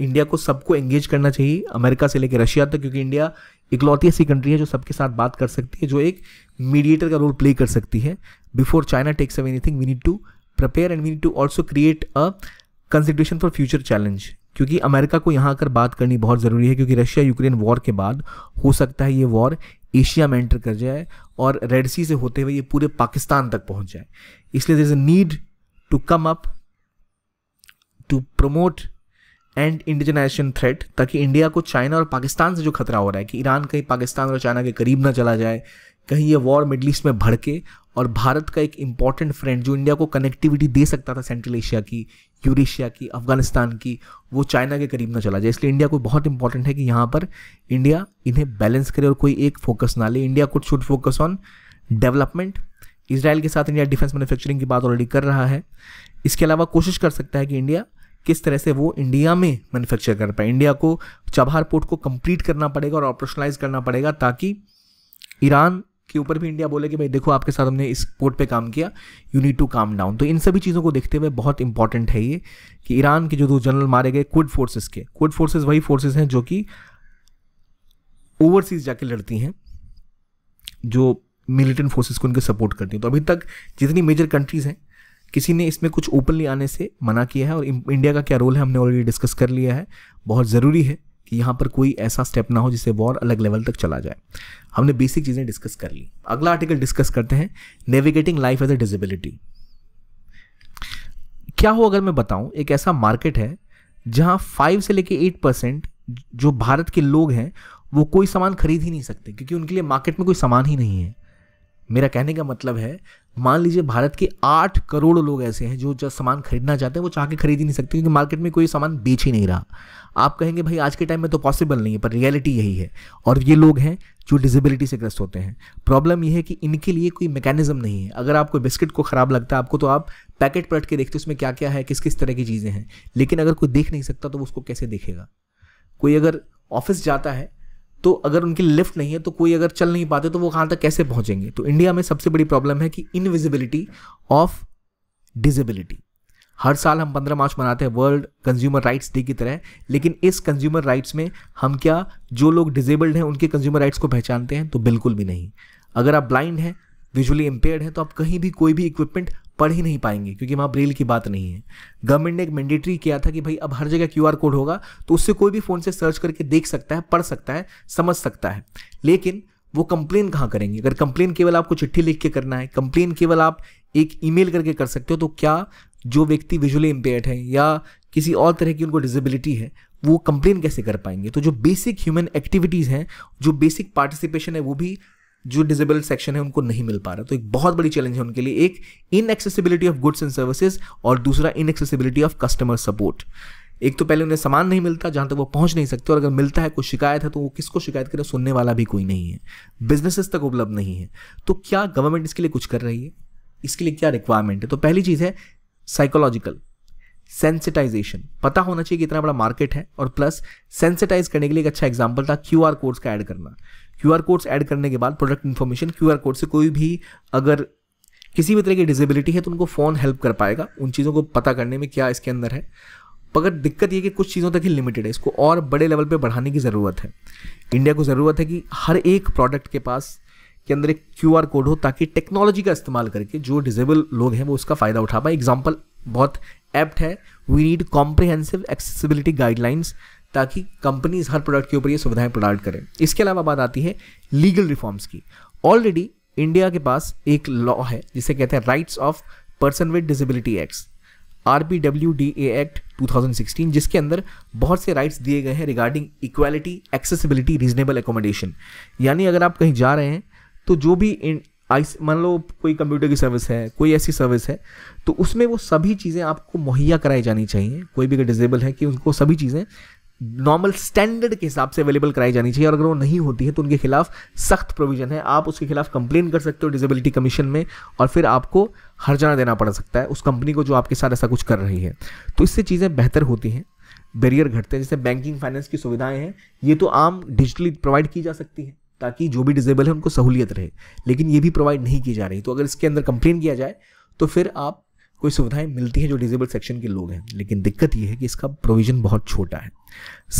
इंडिया को सबको एंगेज करना चाहिए अमेरिका से लेकर रशिया तक क्योंकि इंडिया इकलौती ऐसी कंट्री है जो सबके साथ बात कर सकती है जो एक मीडिएटर का रोल प्ले कर सकती है before China takes away anything we need to prepare and we need to also create a consideration for future challenge क्योंकि अमेरिका को यहाँ आकर बात करनी बहुत ज़रूरी है क्योंकि रशिया यूक्रेन वॉर के बाद हो सकता है ये वॉर एशिया में एंटर कर जाए और रेड सी से होते हुए ये पूरे पाकिस्तान तक पहुँच जाए इसलिए there is a need to come up to promote and indigenisation threat ताकि इंडिया को चाइना और पाकिस्तान से जो खतरा हो रहा है कि ईरान कहीं पाकिस्तान और चाइना के करीब ना चला जाए कहीं ये वॉर मिडल ईस्ट में भड़के और भारत का एक इम्पॉर्टेंट फ्रेंड जो इंडिया को कनेक्टिविटी दे सकता था सेंट्रल एशिया की यूरेशिया की अफगानिस्तान की वो चाइना के करीब ना चला जाए इसलिए इंडिया को बहुत इंपॉर्टेंट है कि यहाँ पर इंडिया इन्हें बैलेंस करे और कोई एक फोकस ना ले इंडिया को should focus on development Israel के साथ इंडिया डिफेंस मैन्युफैक्चरिंग की बात ऑलरेडी कर रहा है इसके अलावा कोशिश कर सकता है कि इंडिया किस तरह से वो इंडिया में मैन्युफैक्चर कर पाए इंडिया को चबहार पोर्ट को कंप्लीट करना पड़ेगा और ऑपरेशनलाइज करना पड़ेगा ताकि ईरान के ऊपर भी इंडिया बोले कि भाई देखो आपके साथ हमने इस पोर्ट पे काम किया you need to calm down तो इन सभी चीज़ों को देखते हुए बहुत इंपॉर्टेंट है ये कि ईरान के जो दो जनरल मारे गए कुड फोर्सेस के कुड फोर्सेस वही फोर्सेस हैं जो कि ओवरसीज जाके लड़ती हैं जो मिलिटेंट फोर्सेस को उनके सपोर्ट करती हैं तो अभी तक जितनी मेजर कंट्रीज़ हैं किसी ने इसमें कुछ ओपनली आने से मना किया है और इंडिया का क्या रोल है हमने ऑलरेडी डिस्कस कर लिया है बहुत ज़रूरी है कि यहाँ पर कोई ऐसा स्टेप ना हो जिससे वॉर अलग लेवल तक चला जाए हमने बेसिक चीज़ें डिस्कस कर ली अगला आर्टिकल डिस्कस करते हैं navigating life as a disability क्या हो अगर मैं बताऊँ एक ऐसा मार्केट है जहाँ फाइव से लेके एट परसेंट जो भारत के लोग हैं वो कोई सामान खरीद ही नहीं सकते क्योंकि उनके लिए मार्केट में कोई सामान ही नहीं है मेरा कहने का मतलब है मान लीजिए भारत के आठ करोड़ लोग ऐसे हैं जो जब सामान खरीदना चाहते हैं वो चाह के खरीद ही नहीं सकते क्योंकि मार्केट में कोई सामान बेच ही नहीं रहा आप कहेंगे भाई आज के टाइम में तो पॉसिबल नहीं है पर रियलिटी यही है और ये लोग हैं जो डिजेबिलिटी से ग्रस्त होते हैं प्रॉब्लम यह है कि इनके लिए कोई मैकेनिज्म नहीं है अगर आपको बिस्किट को ख़राब लगता है आपको तो आप पैकेट पलट के देखते उसमें क्या क्या है किस किस तरह की चीज़ें हैं लेकिन अगर कोई देख नहीं सकता तो वो उसको कैसे देखेगा कोई अगर ऑफिस जाता है तो अगर उनकी लिफ्ट नहीं है तो कोई अगर चल नहीं पाते तो वो कहाँ तक कैसे पहुँचेंगे तो इंडिया में सबसे बड़ी प्रॉब्लम है कि इनविजिबिलिटी ऑफ डिजिबिलिटी हर साल हम 15 मार्च मनाते हैं वर्ल्ड कंज्यूमर राइट्स डे की तरह लेकिन इस कंज्यूमर राइट्स में हम क्या जो लोग डिजेबल्ड हैं उनके कंज्यूमर राइट्स को पहचानते हैं तो बिल्कुल भी नहीं अगर आप ब्लाइंड हैं विजुअली इम्पेयर्ड हैं तो आप कहीं भी कोई भी इक्विपमेंट पढ़ ही नहीं पाएंगे क्योंकि वहाँ ब्रेल की बात नहीं है गवर्नमेंट ने एक मैंडेटरी किया था कि भाई अब हर जगह क्यू कोड होगा तो उससे कोई भी फ़ोन से सर्च करके देख सकता है पढ़ सकता है समझ सकता है लेकिन वो कंप्लेन कहाँ करेंगे अगर कंप्लेन केवल आपको चिट्ठी लिख के करना है कंप्लेन केवल आप एक ईमेल करके कर सकते हो तो क्या जो व्यक्ति विजुअली इम्पेयर्ड है या किसी और तरह की उनको डिजेबिलिटी है वो कंप्लेन कैसे कर पाएंगे तो जो बेसिक ह्यूमन एक्टिविटीज़ हैं जो बेसिक पार्टिसिपेशन है वो भी जो डिजेबल सेक्शन है उनको नहीं मिल पा रहा तो एक बहुत बड़ी चैलेंज है उनके लिए एक inaccessibility of goods and services और दूसरा inaccessibility of customer support एक तो पहले उन्हें सामान नहीं मिलता जहां तक वो पहुंच नहीं सकते और अगर मिलता है कोई शिकायत है तो वो किसको शिकायत करे सुनने वाला भी कोई नहीं है बिजनेसेस तक उपलब्ध नहीं है तो क्या गवर्नमेंट इसके लिए कुछ कर रही है इसके लिए क्या रिक्वायरमेंट है तो पहली चीज़ है साइकोलॉजिकल सेंसिटाइजेशन पता होना चाहिए कि इतना बड़ा मार्केट है और प्लस सेंसिटाइज करने के लिए एक अच्छा एग्जाम्पल था क्यू आर कोड्स का ऐड करना क्यू आर कोड्स ऐड करने के बाद product information Q R code से कोई भी अगर किसी भी तरह की डिजेबिलिटी है तो उनको फ़ोन हेल्प कर पाएगा उन चीज़ों को पता करने में क्या इसके अंदर है मगर दिक्कत ये कि कुछ चीज़ों तक ही लिमिटेड है इसको और बड़े लेवल पे बढ़ाने की ज़रूरत है इंडिया को ज़रूरत है कि हर एक प्रोडक्ट के पास के अंदर एक क्यू आर कोड हो ताकि टेक्नोलॉजी का इस्तेमाल करके जो डिजेबल लोग हैं वो उसका फ़ायदा उठा पाए एग्जाम्पल बहुत एप्ट है we need comprehensive accessibility guidelines ताकि कंपनीज हर प्रोडक्ट के ऊपर ये सुविधाएं प्रोवाइड करें इसके अलावा बात आती है लीगल रिफॉर्म्स की ऑलरेडी इंडिया के पास एक लॉ है जिसे कहते हैं rights of person with disability act R P W D A act sixteen जिसके अंदर बहुत से राइट्स दिए गए हैं regarding equality accessibility reasonable accommodation यानी अगर आप कहीं जा रहे हैं तो जो भी मान लो कोई कंप्यूटर की सर्विस है कोई ऐसी सर्विस है तो उसमें वो सभी चीज़ें आपको मुहैया कराई जानी चाहिए कोई भी अगर डिजेबल है कि उनको सभी चीज़ें नॉर्मल स्टैंडर्ड के हिसाब से अवेलेबल कराई जानी चाहिए और अगर वो नहीं होती है तो उनके खिलाफ सख्त प्रोविजन है आप उसके खिलाफ कंप्लेन कर सकते हो डिजेबिलिटी कमीशन में और फिर आपको हर्जाना देना पड़ सकता है उस कंपनी को जो आपके साथ ऐसा कुछ कर रही है तो इससे चीज़ें बेहतर होती हैं बैरियर घटते हैं जैसे बैंकिंग फाइनेंस की सुविधाएं हैं ये तो आम डिजिटली प्रोवाइड की जा सकती है ताकि जो भी डिजेबल है उनको सहूलियत रहे लेकिन ये भी प्रोवाइड नहीं की जा रही तो अगर इसके अंदर कंप्लेन किया जाए तो फिर आप कोई सुविधाएं मिलती हैं जो डिजेबल सेक्शन के लोग हैं लेकिन दिक्कत ये है कि इसका प्रोविज़न बहुत छोटा है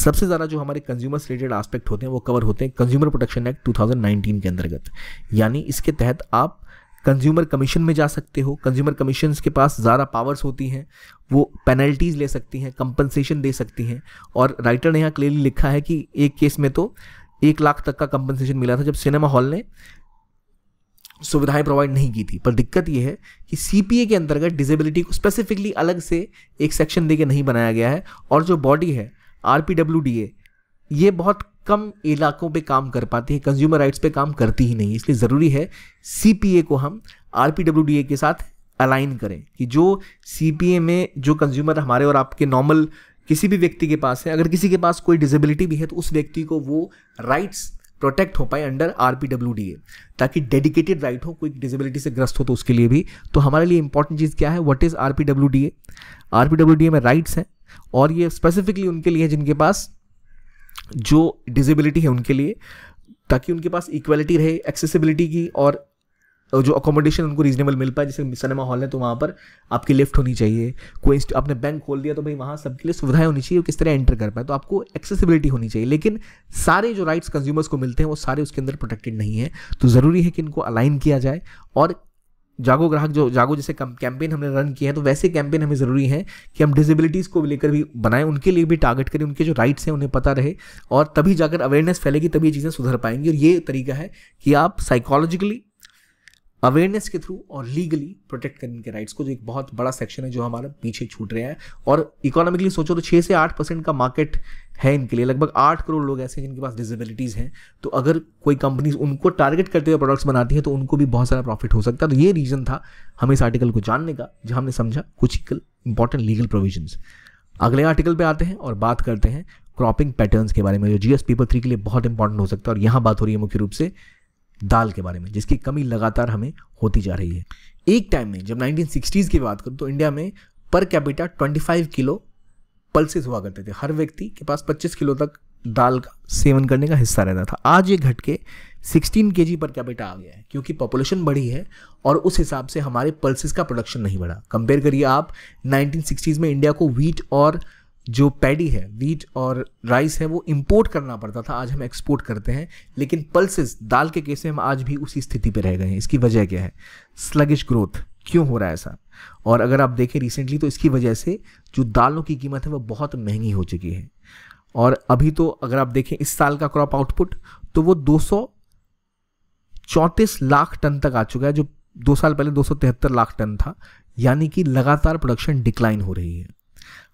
सबसे ज़्यादा जो हमारे कंज्यूमर रिलेटेड आस्पेक्ट होते हैं वो कवर होते हैं कंज्यूमर प्रोटेक्शन एक्ट 2019 के अंतर्गत यानी इसके तहत आप कंज्यूमर कमीशन में जा सकते हो कंज्यूमर कमीशन के पास ज़्यादा पावर्स होती हैं वो पेनल्टीज़ ले सकती हैं कंपनसेशन दे सकती हैं और राइटर ने यहाँ क्लियरली लिखा है कि एक केस में तो एक लाख तक का कंपनसेशन मिला था जब सिनेमा हॉल ने सुविधाएं प्रोवाइड नहीं की थी पर दिक्कत यह है कि सीपीए के अंतर्गत डिजेबिलिटी को स्पेसिफिकली अलग से एक सेक्शन देके नहीं बनाया गया है और जो बॉडी है R P W D A ये बहुत कम इलाकों पे काम कर पाती है कंज्यूमर राइट्स पे काम करती ही नहीं इसलिए ज़रूरी है सी पी ए को हम आर पी डी ए के साथ अलाइन करें कि जो सी पी ए में जो कंज्यूमर हमारे और आपके नॉर्मल किसी भी व्यक्ति के पास है अगर किसी के पास कोई डिजेबिलिटी भी है तो उस व्यक्ति को वो राइट्स प्रोटेक्ट हो पाए under R P W D A ताकि डेडिकेटेड राइट हो कोई डिजेबिलिटी से ग्रस्त हो तो उसके लिए भी तो हमारे लिए इंपॉर्टेंट चीज़ क्या है what is R P W D A R P W D A में राइट्स हैं और ये स्पेसिफिकली उनके लिए जिनके पास जो डिजेबिलिटी है उनके लिए ताकि उनके पास इक्वलिटी रहे एक्सेसिबिलिटी की और जो अकोमोडेशन उनको रीजनेबल मिल पाए जैसे सिनेमा हॉल है तो वहाँ पर आपकी लिफ्ट होनी चाहिए कोई आपने बैंक खोल दिया तो भाई वहाँ सबके लिए सुविधाएं होनी चाहिए किस तरह एंटर कर पाए तो आपको एक्सेसिबिलिटी होनी चाहिए लेकिन सारे जो राइट्स कंज्यूमर्स को मिलते हैं वो सारे उसके अंदर प्रोटेक्टेड नहीं है तो ज़रूरी है कि इनको अलाइन किया जाए और जागो ग्राहक जो जागो जैसे कैंपेन हमने रन किए हैं तो वैसे कैंपेन हमें ज़रूरी है कि हम डिसेबिलिटीज़ को लेकर भी बनाएं उनके लिए भी टारगेट करें उनके जो राइट्स हैं उन्हें पता रहे और तभी जाकर अवेयरनेस फैलेगी तभी ये चीज़ें सुधर पाएंगी और ये तरीका है कि आप साइकोलॉजिकली अवेयरनेस के थ्रू और लीगली प्रोटेक्ट करने के राइट्स को जो एक बहुत बड़ा सेक्शन है जो हमारा पीछे छूट रहा है और इकोनॉमिकली सोचो तो छः से आठ परसेंट का मार्केट है इनके लिए लगभग आठ करोड़ लोग ऐसे हैं जिनके पास डिजेबिलिटीज़ हैं तो अगर कोई कंपनीज उनको टारगेट करते हुए प्रोडक्ट्स बनाती हैं तो उनको भी बहुत सारा प्रॉफिट हो सकता है तो ये रीज़न था हमें इस आर्टिकल को जानने का जहाँ हमने समझा कुछ इंपॉर्टेंट लीगल प्रोविजन अगले आर्टिकल पर आते हैं और बात करते हैं क्रॉपिंग पैटर्न्स के बारे में जो जीएस पेपर थ्री के लिए बहुत इंपॉर्टेंट हो सकता है और यहाँ बात हो रही है मुख्य रूप से दाल के बारे में जिसकी कमी लगातार हमें होती जा रही है एक टाइम में जब 1960s की बात करूँ तो इंडिया में पर कैपिटा 25 किलो पल्सेस हुआ करते थे हर व्यक्ति के पास 25 किलो तक दाल का सेवन करने का हिस्सा रहता था आज ये घट के सिक्सटीन के पर कैपिटा आ गया है क्योंकि पॉपुलेशन बढ़ी है और उस हिसाब से हमारे पल्सेस का प्रोडक्शन नहीं बढ़ा कंपेयर करिए आप 1960s में इंडिया को वीट और जो पैडी है वीट और राइस है वो इंपोर्ट करना पड़ता था आज हम एक्सपोर्ट करते हैं लेकिन पल्सेस दाल के केस में हम आज भी उसी स्थिति पर रह गए हैं इसकी वजह क्या है स्लगिश ग्रोथ क्यों हो रहा है ऐसा और अगर आप देखें रिसेंटली तो इसकी वजह से जो दालों की कीमत है वो बहुत महंगी हो चुकी है और अभी तो अगर आप देखें इस साल का क्रॉप आउटपुट तो वो दो चौंतीस लाख टन तक आ चुका है जो दो साल पहले दो लाख टन था यानी कि लगातार प्रोडक्शन डिक्लाइन हो रही है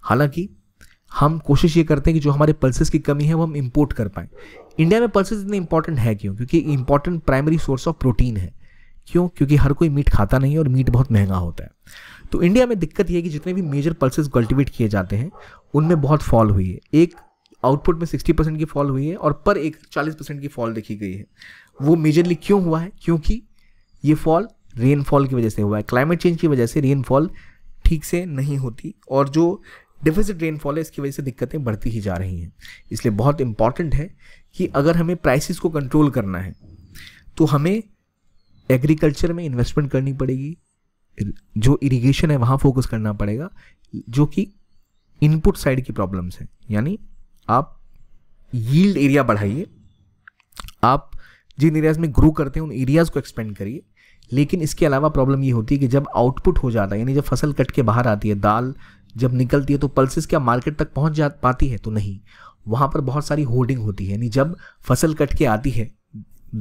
हालांकि हम कोशिश ये करते हैं कि जो हमारे पल्सेस की कमी है वो हम इम्पोर्ट कर पाएँ इंडिया में पल्सेस इतने इंपॉर्टेंट है क्यों क्योंकि important primary source of protein है क्यों क्योंकि हर कोई मीट खाता नहीं है और मीट बहुत महंगा होता है तो इंडिया में दिक्कत यह है कि जितने भी मेजर पल्सेस कल्टिवेट किए जाते हैं उनमें बहुत फॉल हुई है एक आउटपुट में 60 परसेंट की फॉल हुई है और पर एक 40 परसेंट की फॉल देखी गई है वो मेजरली क्यों हुआ है क्योंकि ये फॉल रेनफॉल की वजह से हुआ है क्लाइमेट चेंज की वजह से रेनफॉल ठीक से नहीं होती और जो डिफिजिट रेनफॉल है इसकी वजह से दिक्कतें बढ़ती ही जा रही हैं इसलिए बहुत इंपॉर्टेंट है कि अगर हमें प्राइसिस को कंट्रोल करना है तो हमें एग्रीकल्चर में इन्वेस्टमेंट करनी पड़ेगी जो इरिगेशन है वहाँ फोकस करना पड़ेगा जो कि इनपुट साइड की प्रॉब्लम्स हैं यानी आप यील्ड एरिया बढ़ाइए आप जिन एरियाज में ग्रो करते हैं उन एरियाज को एक्सपेंड करिए लेकिन इसके अलावा प्रॉब्लम ये होती है कि जब आउटपुट हो जाता है यानी जब फसल कट के बाहर आती है दाल जब निकलती है तो पल्सिस क्या मार्केट तक पहुंच जा पाती है तो नहीं वहाँ पर बहुत सारी होर्डिंग होती है यानी जब फसल कट के आती है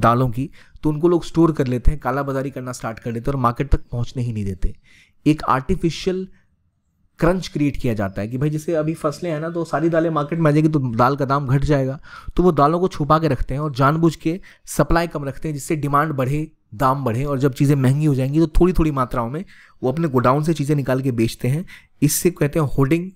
दालों की तो उनको लोग स्टोर कर लेते हैं कालाबाजारी करना स्टार्ट कर देते हैं और मार्केट तक पहुँचने ही नहीं देते एक आर्टिफिशियल क्रंच क्रिएट किया जाता है कि भाई जैसे अभी फसलें हैं ना तो सारी दालें मार्केट में आ जाएगी तो दाल का दाम घट जाएगा तो वो दालों को छुपा के रखते हैं और जानबूझ के सप्लाई कम रखते हैं जिससे डिमांड बढ़े दाम बढ़े और जब चीज़ें महंगी हो जाएंगी तो थोड़ी थोड़ी मात्राओं में वो अपने गोडाउन से चीज़ें निकाल के बेचते हैं इससे कहते हैं होर्डिंग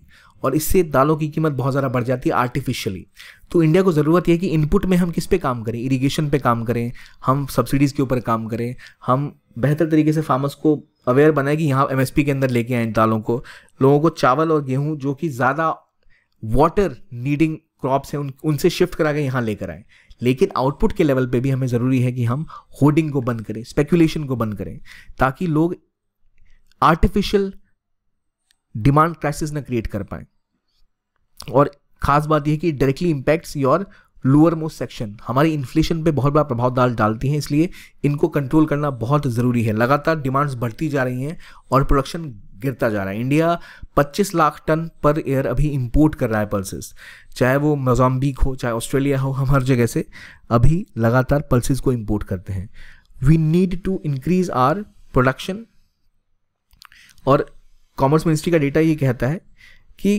और इससे दालों की कीमत बहुत ज़्यादा बढ़ जाती है आर्टिफिशियली तो इंडिया को ज़रूरत है कि इनपुट में हम किस पे काम करें इरिगेशन पे काम करें हम सब्सिडीज़ के ऊपर काम करें हम बेहतर तरीके से फार्मर्स को अवेयर बनाएं कि यहाँ एम के अंदर लेके आए दालों को लोगों को चावल और गेहूँ जो कि ज़्यादा वाटर नीडिंग क्रॉप्स हैं उन उनसे शिफ्ट करा के यहाँ लेकर आएँ लेकिन आउटपुट के लेवल पे भी हमें ज़रूरी है कि हम होर्डिंग को बंद करें स्पेकुलेशन को बंद करें ताकि लोग आर्टिफिशियल डिमांड क्राइसिस ना क्रिएट कर पाए और खास बात यह कि directly impacts your lower most section हमारी इन्फ्लेशन पे बहुत बड़ा प्रभाव डाल डालती हैं इसलिए इनको कंट्रोल करना बहुत ज़रूरी है लगातार डिमांड्स बढ़ती जा रही हैं और प्रोडक्शन गिरता जा रहा है India 25 lakh ton per year अभी इंपोर्ट कर रहा है पल्सेस चाहे वो मोजाम्बिक हो चाहे ऑस्ट्रेलिया हो हम हर जगह से अभी लगातार पल्सेस को इंपोर्ट करते हैं we need to increase our production और कॉमर्स मिनिस्ट्री का डेटा ये कहता है कि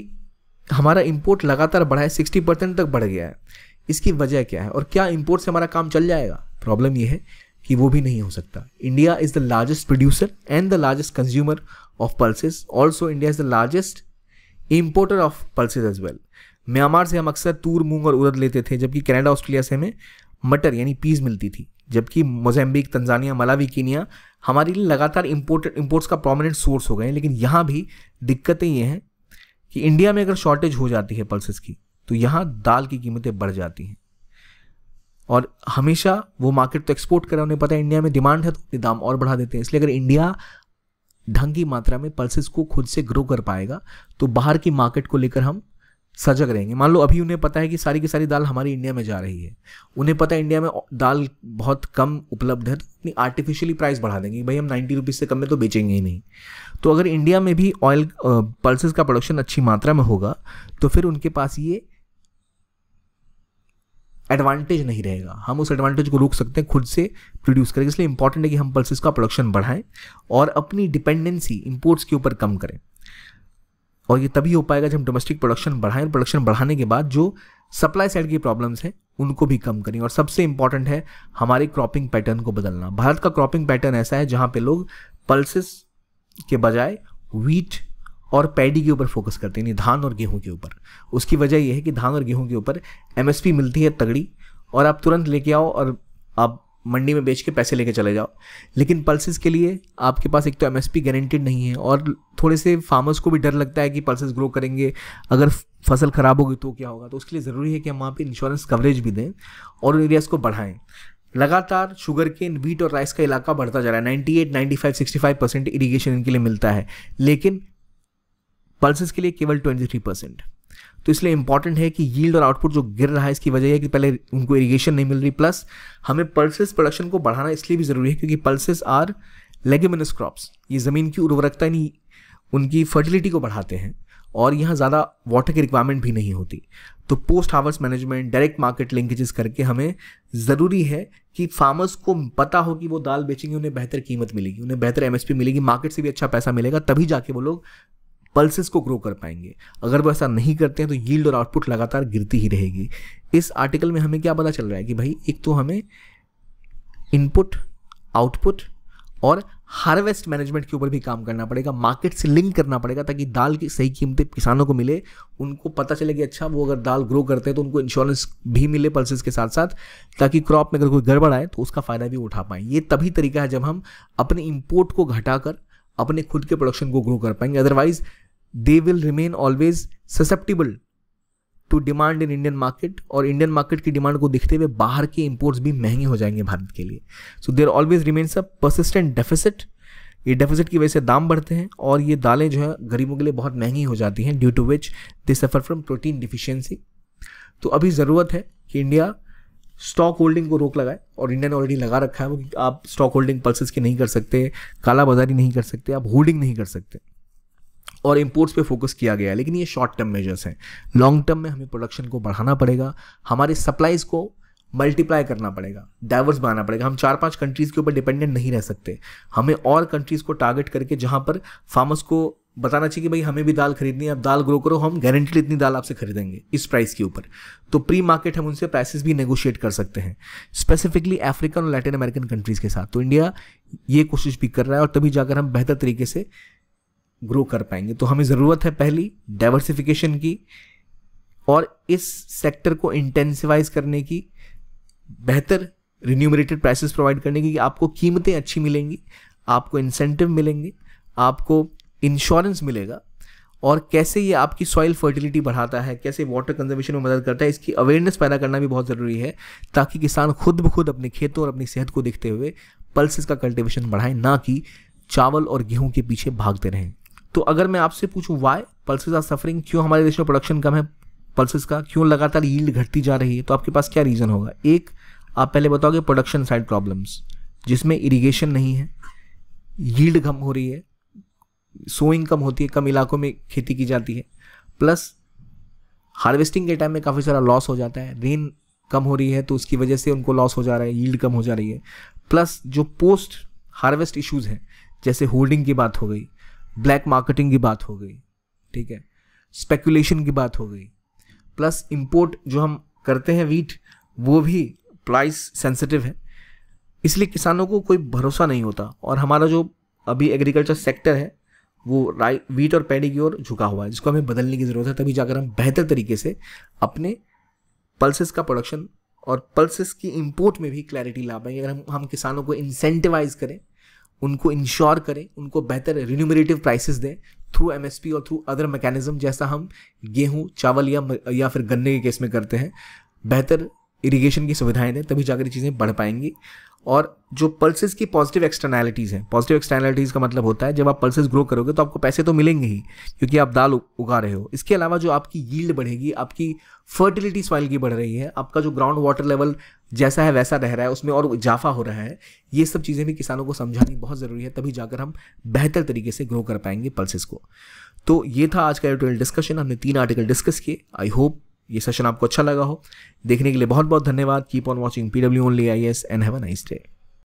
हमारा इंपोर्ट लगातार बढ़ा है सिक्सटी परसेंट तक बढ़ गया है इसकी वजह क्या है और क्या इंपोर्ट से हमारा काम चल जाएगा प्रॉब्लम ये है कि वो भी नहीं हो सकता India is the largest producer and the largest consumer of pulses. Also, India is the largest importer of pulses as well. Myanmar से हम अक्सर तूर मूंग और उड़द लेते थे जबकि कनाडा ऑस्ट्रेलिया से हमें मटर यानी पीज मिलती थी जबकि मोजैम्बिक तंजानिया मलावी कीनिया हमारे लिए लगातार इम्पोर्टेड इम्पोर्ट्स का प्रोमिनेंट सोर्स हो गए लेकिन यहाँ भी दिक्कतें ये हैं कि इंडिया में अगर शॉर्टेज हो जाती है पल्सेस की तो यहाँ दाल की कीमतें बढ़ जाती हैं और हमेशा वो मार्केट तो एक्सपोर्ट करें उन्हें पता है इंडिया में डिमांड है तो अपने दाम और बढ़ा देते हैं इसलिए अगर इंडिया ढंग की मात्रा में पल्सेस को खुद से ग्रो कर पाएगा तो बाहर की मार्केट को लेकर हम सजग रहेंगे मान लो अभी उन्हें पता है कि सारी की सारी दाल हमारी इंडिया में जा रही है उन्हें पता है इंडिया में दाल बहुत कम उपलब्ध है तो अपनी आर्टिफिशियली प्राइस बढ़ा देंगे भाई हम नाइन्टी रुपीज़ से कम में तो बेचेंगे ही नहीं तो अगर इंडिया में भी ऑयल पल्सेस का प्रोडक्शन अच्छी मात्रा में होगा तो फिर उनके पास ये एडवांटेज नहीं रहेगा हम उस एडवांटेज को रोक सकते हैं खुद से प्रोड्यूस करेंगे इसलिए इंपॉर्टेंट है कि हम पल्सिस का प्रोडक्शन बढ़ाएं और अपनी डिपेंडेंसी इंपोर्ट्स के ऊपर कम करें और ये तभी हो पाएगा जब हम डोमेस्टिक प्रोडक्शन बढ़ाएं और प्रोडक्शन बढ़ाने के बाद जो सप्लाई साइड की प्रॉब्लम्स हैं उनको भी कम करें और सबसे इंपॉर्टेंट है हमारे क्रॉपिंग पैटर्न को बदलना भारत का क्रॉपिंग पैटर्न ऐसा है जहाँ पे लोग पल्सिस के बजाय वीट और पैडी के ऊपर फोकस करते हैं धान और गेहूं के ऊपर उसकी वजह यह है कि धान और गेहूं के ऊपर एम मिलती है तगड़ी और आप तुरंत लेके आओ और आप मंडी में बेच के पैसे लेके चले जाओ लेकिन पल्सेस के लिए आपके पास एक तो एम गारंटेड नहीं है और थोड़े से फार्मर्स को भी डर लगता है कि पल्सेस ग्रो करेंगे अगर फसल ख़राब होगी तो क्या होगा तो उसके लिए ज़रूरी है कि हम वहाँ पर इंश्योरेंस कवरेज भी दें और उन एरियाज़ को बढ़ाएँ लगातार शुगर केन वीट और राइस का इलाका बढ़ता जा रहा है 98, 95, 65 परसेंट इरीगेशन इनके लिए मिलता है लेकिन पल्सेस के लिए केवल 23 परसेंट तो इसलिए इंपॉर्टेंट है कि यील्ड और आउटपुट जो गिर रहा है इसकी वजह है कि पहले उनको इरीगेशन नहीं मिल रही प्लस हमें पल्सेस प्रोडक्शन को बढ़ाना इसलिए भी ज़रूरी है क्योंकि पल्सेस आर लेगेमिनस क्रॉप्स ये ज़मीन की उर्वरकता नहीं उनकी फर्टिलिटी को बढ़ाते हैं और यहाँ ज़्यादा वाटर की रिक्वायरमेंट भी नहीं होती तो post harvest management direct market linkages करके हमें ज़रूरी है कि फार्मर्स को पता हो कि वो दाल बेचेंगे उन्हें बेहतर कीमत मिलेगी उन्हें बेहतर एमएसपी मिलेगी मार्केट से भी अच्छा पैसा मिलेगा तभी जाके वो लोग पल्सेस को ग्रो कर पाएंगे अगर वो ऐसा नहीं करते हैं तो यील्ड और आउटपुट लगातार गिरती ही रहेगी इस आर्टिकल में हमें क्या पता चल रहा है कि भाई एक तो हमें इनपुट आउटपुट और हार्वेस्ट मैनेजमेंट के ऊपर भी काम करना पड़ेगा मार्केट से लिंक करना पड़ेगा ताकि दाल की सही कीमतें किसानों को मिले उनको पता चले कि अच्छा वो अगर दाल ग्रो करते हैं तो उनको इंश्योरेंस भी मिले पल्सेस के साथ साथ ताकि क्रॉप में अगर कोई गड़बड़ आए तो उसका फ़ायदा भी उठा पाए ये तभी तरीका है जब हम अपने इम्पोर्ट को घटाकर अपने खुद के प्रोडक्शन को ग्रो कर पाएंगे otherwise they will remain always susceptible to demand in Indian market और इंडियन मार्केट की डिमांड को देखते हुए बाहर के इम्पोर्ट्स भी महंगे हो जाएंगे भारत के लिए so there always remains a persistent deficit ये डेफिसिट की वजह से दाम बढ़ते हैं और ये दालें जो है गरीबों के लिए बहुत महंगी हो जाती हैं due to which they suffer from protein deficiency तो अभी ज़रूरत है कि इंडिया स्टॉक होल्डिंग को रोक लगाए और इंडिया ने ऑलरेडी लगा रखा है वो आप स्टॉक होल्डिंग पल्सेस की नहीं कर सकते काला बाजारी नहीं कर सकते आप होल्डिंग नहीं कर सकते और इम्पोर्ट्स पे फोकस किया गया है लेकिन ये शॉर्ट टर्म मेजर्स हैं लॉन्ग टर्म में हमें प्रोडक्शन को बढ़ाना पड़ेगा हमारे सप्लाईज को मल्टीप्लाई करना पड़ेगा डाइवर्स बनाना पड़ेगा हम चार पांच कंट्रीज़ के ऊपर डिपेंडेंट नहीं रह सकते हमें और कंट्रीज़ को टारगेट करके जहाँ पर फार्मर्स को बताना चाहिए कि भाई हमें भी दाल खरीदनी है आप दाल ग्रो करो हम गारंटेड इतनी दाल आपसे खरीदेंगे इस प्राइस के ऊपर तो प्री मार्केट हम उनसे प्राइसेस भी नेगोशिएट कर सकते हैं स्पेसिफिकली अफ्रीकन और लैटिन अमेरिकन कंट्रीज़ के साथ तो इंडिया ये कोशिश भी कर रहा है और तभी जाकर हम बेहतर तरीके से ग्रो कर पाएंगे तो हमें ज़रूरत है पहली डाइवर्सिफिकेशन की और इस सेक्टर को इंटेंसिवाइज करने की बेहतर रिन्यूमरेटेड प्राइसेस प्रोवाइड करने की कि आपको कीमतें अच्छी मिलेंगी आपको इंसेंटिव मिलेंगे आपको इंश्योरेंस मिलेगा और कैसे ये आपकी सॉइल फर्टिलिटी बढ़ाता है कैसे वाटर कंजर्वेशन में मदद करता है इसकी अवेयरनेस पैदा करना भी बहुत ज़रूरी है ताकि किसान खुद ब खुद अपने खेतों और अपनी सेहत को देखते हुए पल्सेस का कल्टिवेशन बढ़ाएं ना कि चावल और गेहूं के पीछे भागते रहें तो अगर मैं आपसे पूछूं वाई पल्सेस आर सफरिंग क्यों हमारे देश में प्रोडक्शन कम है पल्सेस का क्यों लगातार यील्ड घटती जा रही है तो आपके पास क्या रीज़न होगा एक आप पहले बताओगे प्रोडक्शन साइड प्रॉब्लम्स जिसमें इरिगेशन नहीं है यील्ड कम हो रही है सोइंग कम होती है कम इलाकों में खेती की जाती है प्लस हार्वेस्टिंग के टाइम में काफ़ी सारा लॉस हो जाता है रेन कम हो रही है तो उसकी वजह से उनको लॉस हो जा रहा है यील्ड कम हो जा रही है प्लस जो पोस्ट हार्वेस्ट इश्यूज़ हैं जैसे होल्डिंग की बात हो गई ब्लैक मार्केटिंग की बात हो गई ठीक है स्पेकुलेशन की बात हो गई प्लस इम्पोर्ट जो हम करते हैं वीट वो भी प्राइस सेंसिटिव है इसलिए किसानों को कोई भरोसा नहीं होता और हमारा जो अभी एग्रीकल्चर सेक्टर है वो राइ वीट और पैडी की ओर झुका हुआ है जिसको हमें बदलने की ज़रूरत है तभी जाकर हम बेहतर तरीके से अपने पल्सेस का प्रोडक्शन और पल्सेस की इंपोर्ट में भी क्लैरिटी ला पाएंगे अगर हम हम किसानों को इंसेंटिवाइज करें उनको इंश्योर करें उनको बेहतर रिन्यूमरेटिव प्राइसेस दें थ्रू एमएसपी और थ्रू अदर मैकेनिज्म जैसा हम गेहूँ चावल या या फिर गन्ने के केस में करते हैं बेहतर इरिगेशन की सुविधाएं दें तभी जाकर ये चीज़ें बढ़ पाएंगी और जो पल्सेस की पॉजिटिव एक्सटर्नैलिटीज़ हैं पॉजिटिव एक्सटर्नैलिटीज़ का मतलब होता है जब आप पल्सेस ग्रो करोगे तो आपको पैसे तो मिलेंगे ही क्योंकि आप दाल उगा रहे हो इसके अलावा जो आपकी यील्ड बढ़ेगी आपकी फर्टिलिटी सॉइल की बढ़ रही है आपका जो ग्राउंड वाटर लेवल जैसा है वैसा रह रहा है उसमें और इजाफा हो रहा है ये सब चीज़ें भी किसानों को समझानी बहुत ज़रूरी है तभी जाकर हम बेहतर तरीके से ग्रो कर पाएंगे पल्सेस को तो ये था आज का एडिटोरियल डिस्कशन हमने तीन आर्टिकल डिस्कस किए आई होप ये सेशन आपको अच्छा लगा हो देखने के लिए बहुत बहुत धन्यवाद keep on watching P W only I S and have a nice day